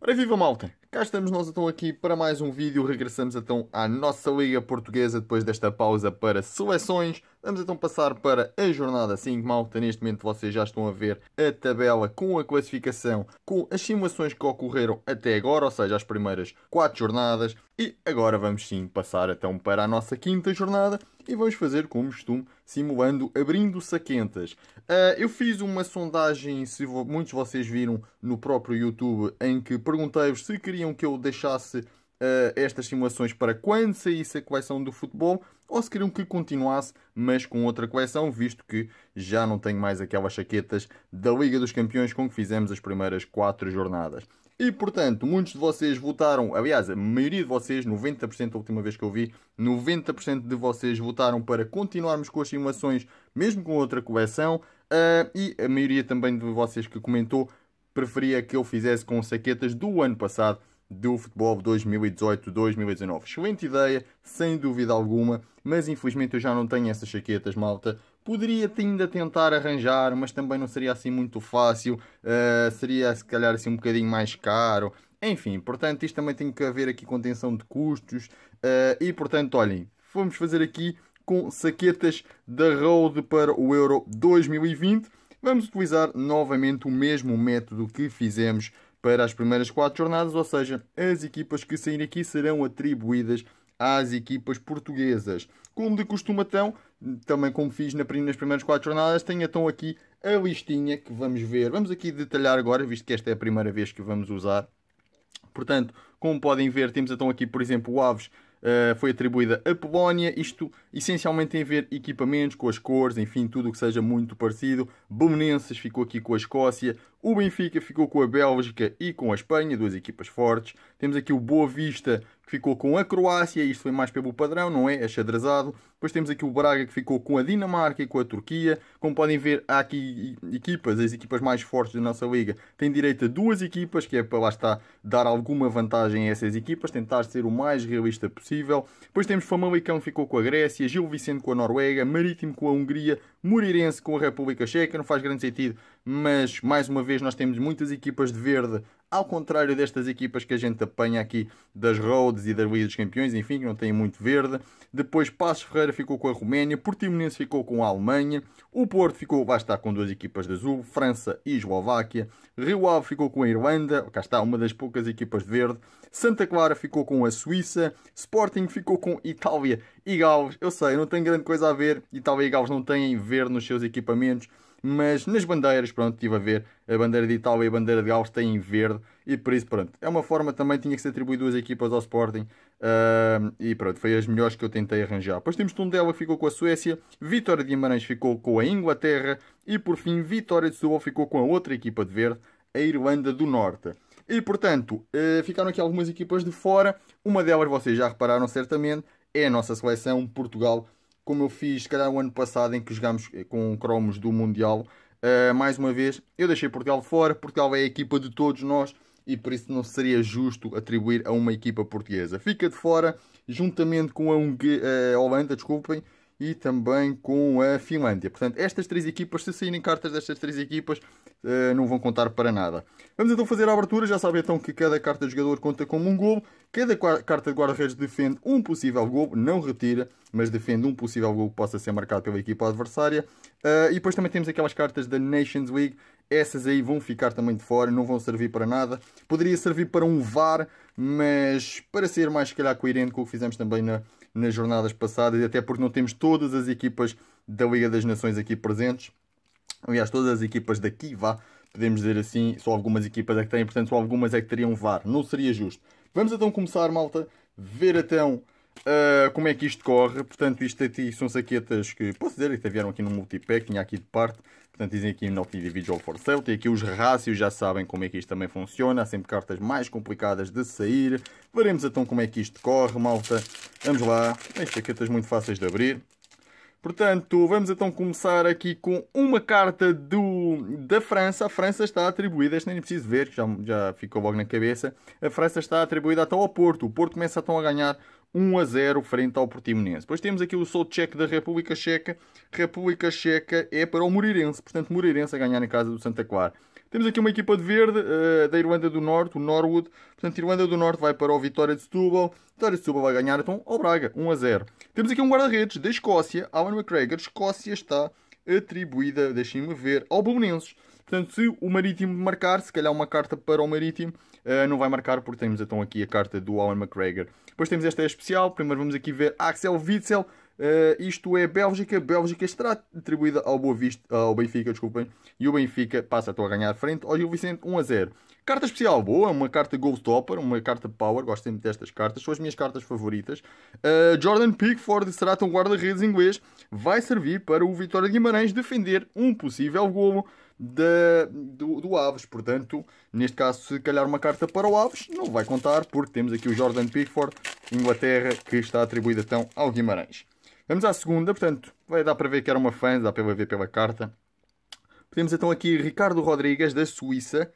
Ora viva malta! Cá estamos nós então aqui para mais um vídeo, regressamos então à nossa Liga Portuguesa depois desta pausa para seleções. Vamos então passar para a jornada 5, malta. Neste momento vocês já estão a ver a tabela com a classificação, com as simulações que ocorreram até agora, ou seja, as primeiras 4 jornadas. E agora vamos sim passar então para a nossa quinta jornada e vamos fazer como costume, simulando abrindo-se Uh, ah, eu fiz uma sondagem, se muitos de vocês viram no próprio YouTube, em que perguntei-vos se queriam queriam que eu deixasse uh, estas simulações para quando saísse a coleção do futebol ou se queriam que continuasse, mas com outra coleção, visto que já não tenho mais aquelas chaquetas da Liga dos Campeões com que fizemos as primeiras quatro jornadas. E portanto, muitos de vocês votaram, aliás, a maioria de vocês, 90% da última vez que eu vi, 90% de vocês votaram para continuarmos com as simulações, mesmo com outra coleção, uh, e a maioria também de vocês que comentou preferia que eu fizesse com saquetas do ano passado do futebol 2018-2019. Excelente ideia, sem dúvida alguma, mas infelizmente eu já não tenho essas saquetas, malta. Poderia ainda tentar arranjar, mas também não seria assim muito fácil, uh, seria se calhar assim um bocadinho mais caro. Enfim, portanto, isto também tem que haver aqui contenção de custos. Uh, e portanto, olhem, vamos fazer aqui com saquetas da Road para o Euro 2020. Vamos utilizar novamente o mesmo método que fizemos para as primeiras quatro jornadas, ou seja, as equipas que saírem aqui serão atribuídas às equipas portuguesas. Como de costume, então, também como fiz nas primeiras quatro jornadas, tenho então aqui a listinha que vamos ver. Vamos aqui detalhar agora, visto que esta é a primeira vez que vamos usar. Portanto, como podem ver, temos então aqui, por exemplo, o Aves eh, foi atribuída à Polónia. Isto essencialmente tem a ver equipamentos com as cores, enfim, tudo o que seja muito parecido. Bomenenses ficou aqui com a Escócia, o Benfica ficou com a Bélgica e com a Espanha, duas equipas fortes. Temos aqui o Boa Vista, que ficou com a Croácia, isto foi mais pelo padrão, não é? Achadrezado. É Depois temos aqui o Braga, que ficou com a Dinamarca e com a Turquia. Como podem ver, há aqui equipas, as equipas mais fortes da nossa liga, têm direito a duas equipas, que é para lá está dar alguma vantagem a essas equipas, tentar ser o mais realista possível. Depois temos Famalicão, que ficou com a Grécia, Gil Vicente com a Noruega, Marítimo com a Hungria, Moreirense com a República Checa. Não faz grande sentido mas mais uma vez nós temos muitas equipas de verde, ao contrário destas equipas que a gente apanha aqui das Rhodes e das Liga dos Campeões, enfim, que não têm muito verde. Depois Passos Ferreira ficou com a Roménia, Portimonense ficou com a Alemanha, o Porto ficou, vai estar com duas equipas de azul, França e Eslováquia, Rio Ave ficou com a Irlanda, cá está, uma das poucas equipas de verde, Santa Clara ficou com a Suíça, Sporting ficou com Itália e Galves. Eu sei, não tem grande coisa a ver, Itália e Galves não têm verde nos seus equipamentos, mas nas bandeiras, pronto, estive a ver, a bandeira de Itália e a bandeira de Gales têm verde, e por isso, pronto, é uma forma também, tinha que se atribuir duas equipas ao Sporting, uh, e pronto, foi as melhores que eu tentei arranjar. Depois temos Tundela que ficou com a Suécia, Vitória de Guimarães ficou com a Inglaterra, e por fim, Vitória de Setúbal ficou com a outra equipa de verde, a Irlanda do Norte. E portanto, uh, ficaram aqui algumas equipas de fora, uma delas vocês já repararam certamente, é a nossa seleção Portugal como eu fiz, se calhar, o ano passado, em que jogámos eh, com cromos do Mundial. Uh, mais uma vez, eu deixei Portugal fora. Portugal é a equipa de todos nós e por isso não seria justo atribuir a uma equipa portuguesa. Fica de fora, juntamente com a, Hung... a eh, Holanda, desculpem, e também com a Finlândia. Portanto, estas três equipas, se saírem cartas destas três equipas, eh, não vão contar para nada. Vamos então fazer a abertura. Já sabem então que cada carta de jogador conta como um golo. Cada carta de guarda-redes defende um possível golo, não retira, mas defende um possível golo que possa ser marcado pela equipa adversária. Eh, e depois também temos aquelas cartas da Nations League. Essas aí vão ficar também de fora, não vão servir para nada. Poderia servir para um VAR, mas para ser mais, se calhar, coerente com o que fizemos também na nas jornadas passadas, até porque não temos todas as equipas da Liga das Nações aqui presentes. Aliás, todas as equipas daqui, vá, podemos dizer assim, só algumas equipas é que têm, portanto, só algumas é que teriam VAR. Não seria justo. Vamos então começar, malta, ver então uh, como é que isto corre. Portanto, isto aqui são saquetas que, posso dizer, que vieram aqui no multipack, tinha aqui de parte. Portanto, dizem aqui not individual for sale. Tem aqui os rácios, já sabem como é que isto também funciona. Há sempre cartas mais complicadas de sair. Veremos então como é que isto corre, malta. Vamos lá. Estas cartas muito fáceis de abrir. Portanto, vamos então começar aqui com uma carta do, da França. A França está atribuída, este nem preciso ver, já, já ficou logo na cabeça. A França está atribuída até ao Porto. O Porto começa então a ganhar 1 a 0 frente ao Portimonense. Depois temos aqui o Souto Cheque da República Checa. República Checa é para o Moreirense, portanto Moreirense a ganhar em casa do Santa Clara. Temos aqui uma equipa de verde uh, da Irlanda do Norte, o Norwood. Portanto, Irlanda do Norte vai para o Vitória de Setúbal. Vitória de Setúbal vai ganhar então ao Braga, 1 a 0. Temos aqui um guarda-redes da Escócia, Alan McGregor. Escócia está atribuída, deixem-me ver, ao Belenenses. Portanto, se o Marítimo marcar, se calhar uma carta para o Marítimo eh, não vai marcar porque temos então aqui a carta do Alan McGregor. Depois temos esta especial. Primeiro vamos aqui ver Axel Witzel. Uh, isto é Bélgica. Bélgica estará atribuída ao, Boa Vista, ao Benfica, desculpem. E o Benfica passa então a ganhar frente ao Gil Vicente 1 a 0. Carta especial boa, uma carta Gold Topper, uma carta Power. Gosto sempre destas cartas, são as minhas cartas favoritas. Uh, Jordan Pickford será um então guarda-redes inglês. Vai servir para o Vitória de Guimarães defender um possível golo da, do, do, Aves. Portanto, neste caso, se calhar uma carta para o Aves, não vai contar, porque temos aqui o Jordan Pickford, Inglaterra, que está atribuída então ao Guimarães. Vamos à segunda, portanto, vai dar para ver que era uma fã, dá para ver pela carta. Temos então aqui Ricardo Rodrigues, da Suíça.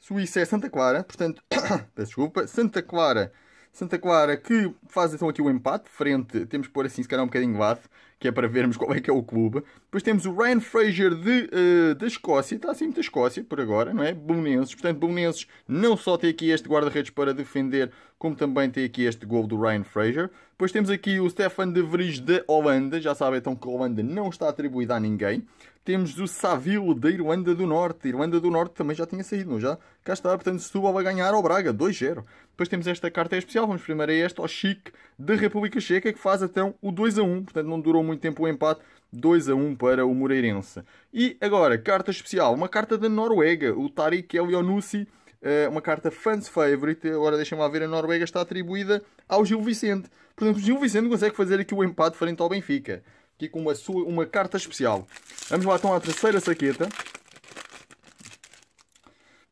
Suíça é Santa Clara, portanto, desculpa, Santa Clara. Santa Clara que faz então aqui o empate, frente, temos que pôr assim se calhar um bocadinho bate, que é para vermos qual é que é o clube. Depois temos o Ryan Fraser de, uh, da Escócia, está acima da Escócia por agora, não é? Bonenses, Portanto, bonenses. não só tem aqui este guarda-redes para defender, como também tem aqui este gol do Ryan Fraser. Depois temos aqui o Stefan de Vries da Holanda, já sabem então que a Holanda não está atribuída a ninguém. Temos o Savilo da Irlanda do Norte. A Irlanda do Norte também já tinha saído, não já? Cá está, portanto, Setúbal a ganhar ao Braga, 2-0. Depois temos esta carta especial, vamos primeiro a esta, ao Chique da República Checa, que faz então o 2-1. Portanto, não durou muito tempo o empate, 2 a 1 para o Moreirense. E agora, carta especial, uma carta da Noruega, o Tarik Elionussi, eh, uma carta fans favorite. Agora deixem-me lá ver, a Noruega está atribuída ao Gil Vicente. Portanto, o Gil Vicente consegue fazer aqui o empate frente ao Benfica aqui com uma, sua, uma carta especial. Vamos lá então à terceira saqueta.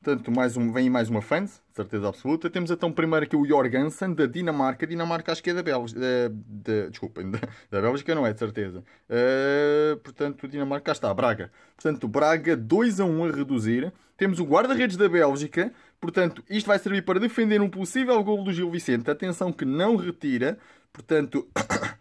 Portanto, mais um, vem mais uma fans, certeza absoluta. Temos então primeiro aqui o Jorgensen da Dinamarca. Dinamarca acho que é da Bélgica. De, de, desculpem, da, da, Bélgica não é, de certeza. Uh, portanto, Dinamarca, cá está, Braga. Portanto, Braga 2 a 1 a reduzir. Temos o guarda-redes da Bélgica. Portanto, isto vai servir para defender um possível gol do Gil Vicente. Atenção que não retira. Portanto,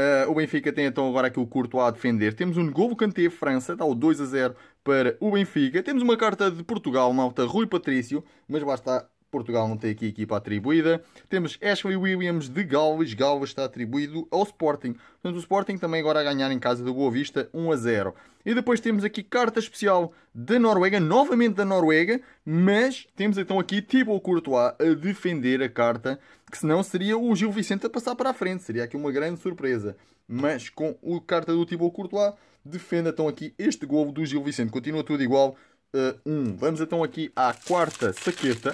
Uh, o Benfica tem então agora aqui o Courtois a defender. Temos um N'Golo Kanté França, dá o 2 a 0 para o Benfica. Temos uma carta de Portugal, malta Rui Patrício, mas basta Portugal não tem aqui equipa atribuída. Temos Ashley Williams de Galves. Galves está atribuído ao Sporting. Portanto, o Sporting também agora a ganhar em casa do Boa Vista 1 a 0. E depois temos aqui carta especial da Noruega, novamente da Noruega, mas temos então aqui Thibaut Courtois a defender a carta, que senão seria o Gil Vicente a passar para a frente. Seria aqui uma grande surpresa. Mas com a carta do Thibaut Courtois, defenda então aqui este gol do Gil Vicente. Continua tudo igual. 1. Uh, eh, um. Vamos então aqui à quarta saqueta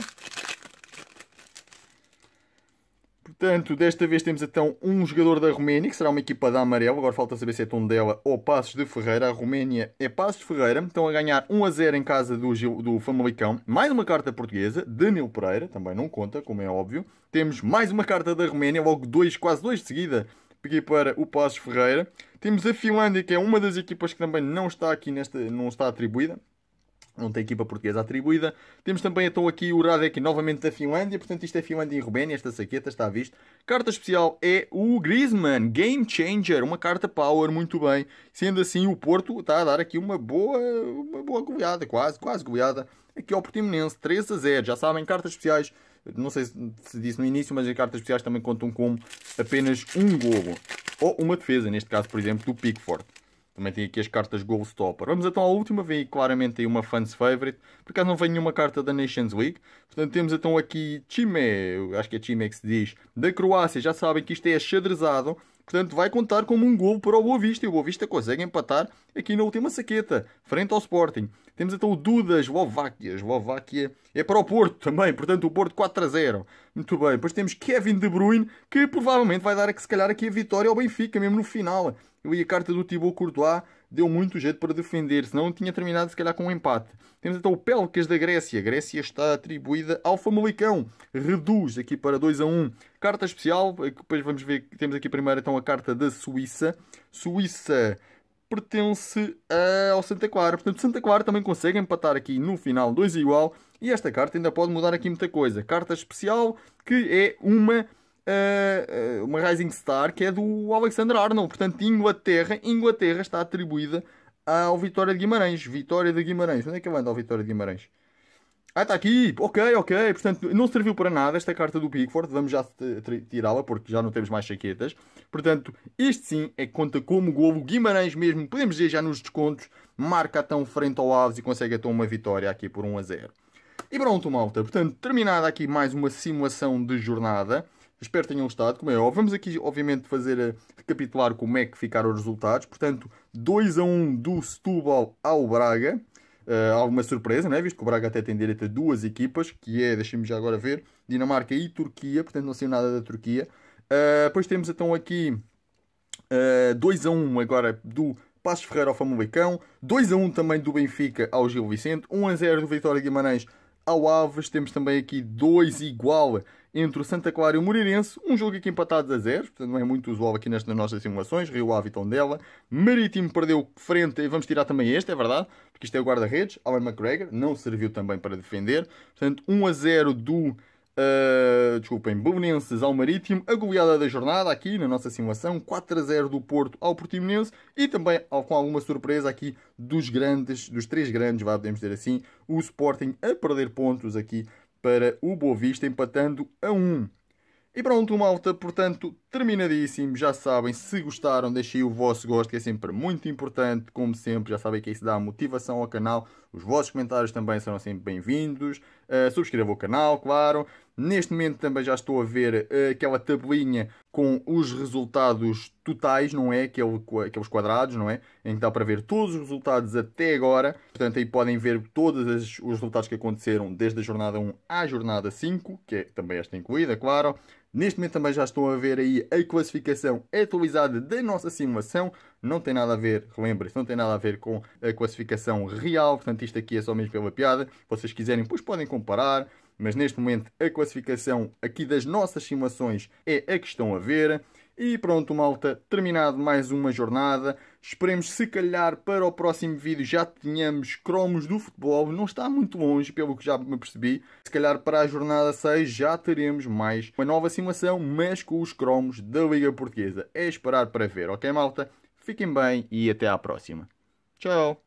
Portanto, desta vez temos então um jogador da Roménia, que será uma equipa da amarelo. Agora falta saber se é Tondela ou Passos de Ferreira. A Roménia é Passos de Ferreira. Estão a ganhar 1 a 0 em casa do, Gil, do Famalicão. Mais uma carta portuguesa. Danilo Pereira, também não conta, como é óbvio. Temos mais uma carta da Roménia, logo dois, quase dois de seguida. Peguei para o Passos Ferreira. Temos a Finlândia, que é uma das equipas que também não está aqui nesta, não está atribuída não tem equipa portuguesa atribuída. Temos também então aqui o Radek novamente da Finlândia, portanto isto é Finlândia e Rubénia, esta saqueta está a vista Carta especial é o Griezmann, Game Changer, uma carta power, muito bem. Sendo assim, o Porto está a dar aqui uma boa, uma boa goleada, quase, quase goleada. Aqui ao Portimonense, 3 a 0, já sabem, cartas especiais, não sei se disse no início, mas as cartas especiais também contam como apenas um golo. Ou uma defesa, neste caso, por exemplo, do Pickford. Também tem aqui as cartas Stopper Vamos então à última, vem claramente aí uma fans favorite. Por acaso não vem nenhuma carta da Nations League. Portanto, temos então aqui Chime, acho que é Chime que se diz, da Croácia. Já sabem que isto é achadrezado. Portanto, vai contar como um gol para o Boavista e o Boavista consegue empatar aqui na última saqueta, frente ao Sporting. Temos então o Duda, Eslováquia. Eslováquia é para o Porto também, portanto o Porto 4 a 0. Muito bem, depois temos Kevin De Bruyne, que provavelmente vai dar, se calhar, aqui a vitória ao Benfica, mesmo no final. Eu e a carta do Thibaut Courtois deu muito jeito para defender, senão tinha terminado se calhar com um empate. Temos então o Pelcas da Grécia. A Grécia está atribuída ao Famalicão. Reduz aqui para 2 a 1. Carta especial, eh, depois vamos ver, temos aqui primeiro então a carta da Suíça. Suíça pertence eh, ao Santa Clara. Portanto, Santa Clara também consegue empatar aqui no final 2 igual. E esta carta ainda pode mudar aqui muita coisa. Carta especial que é uma uh, uma Rising Star que é do Alexander Arnold. Portanto, Inglaterra, Inglaterra está atribuída ao Vitória de Guimarães. Vitória de Guimarães. Onde é que anda o Vitória de Guimarães? Ah, está aqui! Ok, ok. Portanto, não serviu para nada esta carta do Pickford. Vamos já tirá-la porque já não temos mais chaquetas. Portanto, este sim é que conta como golo. Guimarães mesmo, podemos dizer já nos descontos, marca tão frente ao Aves e consegue até uma vitória aqui por 1 a 0. E pronto, malta. Portanto, terminada aqui mais uma simulação de jornada. Espero que tenham gostado, como é Vamos aqui, obviamente, fazer eh, recapitular como é que ficaram os resultados. Portanto, 2 a 1 do Setúbal ao Braga. Uh, alguma surpresa, não é? Visto que o Braga até tem direito a duas equipas, que é, deixem-me já agora ver, Dinamarca e Turquia. Portanto, não sei nada da Turquia. Uh, depois temos então aqui uh, 2 a 1 agora do Passos Ferreira ao Famalicão, 2 a 1 também do Benfica ao Gil Vicente, 1 a 0 do Vitória Guimarães ao Aves, temos também aqui 2 igual entre o Santa Clara e o Moreirense, um jogo aqui empatado a zero, portanto não é muito usual aqui nas, nossas simulações, Rio Ave e dela Marítimo perdeu frente, e vamos tirar também este, é verdade, porque isto é o guarda-redes, Alan McGregor, não serviu também para defender, portanto 1 a 0 do... Uh, desculpem, Belenenses ao Marítimo, a goleada da jornada aqui na nossa simulação, 4 a 0 do Porto ao Portimonense e também com alguma surpresa aqui dos grandes, dos três grandes, vá, podemos dizer assim, o Sporting a perder pontos aqui para o Boavista, empatando a 1. E pronto, malta, portanto, terminadíssimo. Já sabem, se gostaram, deixem o vosso gosto, que é sempre muito importante. Como sempre, já sabem que isso dá motivação ao canal. Os vossos comentários também serão sempre bem-vindos. Uh, eh, subscrevam o canal, claro. Neste momento também já estou a ver uh, aquela tabelinha com os resultados totais, não é? Aquele, é aqueles é quadrados, não é? Em que dá para ver todos os resultados até agora. Portanto, aí podem ver todos as, os resultados que aconteceram desde a jornada 1 à jornada 5, que é também esta incluída, claro. Neste momento também já estão a ver aí a classificação atualizada da nossa simulação não tem nada a ver, relembre se não tem nada a ver com a classificação real, portanto isto aqui é só mesmo pela piada. Se vocês quiserem, pois podem comparar, mas neste momento a classificação aqui das nossas simulações é a que estão a ver. E pronto, malta, terminado mais uma jornada. Esperemos se calhar para o próximo vídeo já tenhamos cromos do futebol. Não está muito longe, pelo que já me percebi. Se calhar para a jornada 6 já teremos mais uma nova simulação, mas com os cromos da Liga Portuguesa. É esperar para ver, ok, malta? Fiquem bem e até à próxima. Tchau!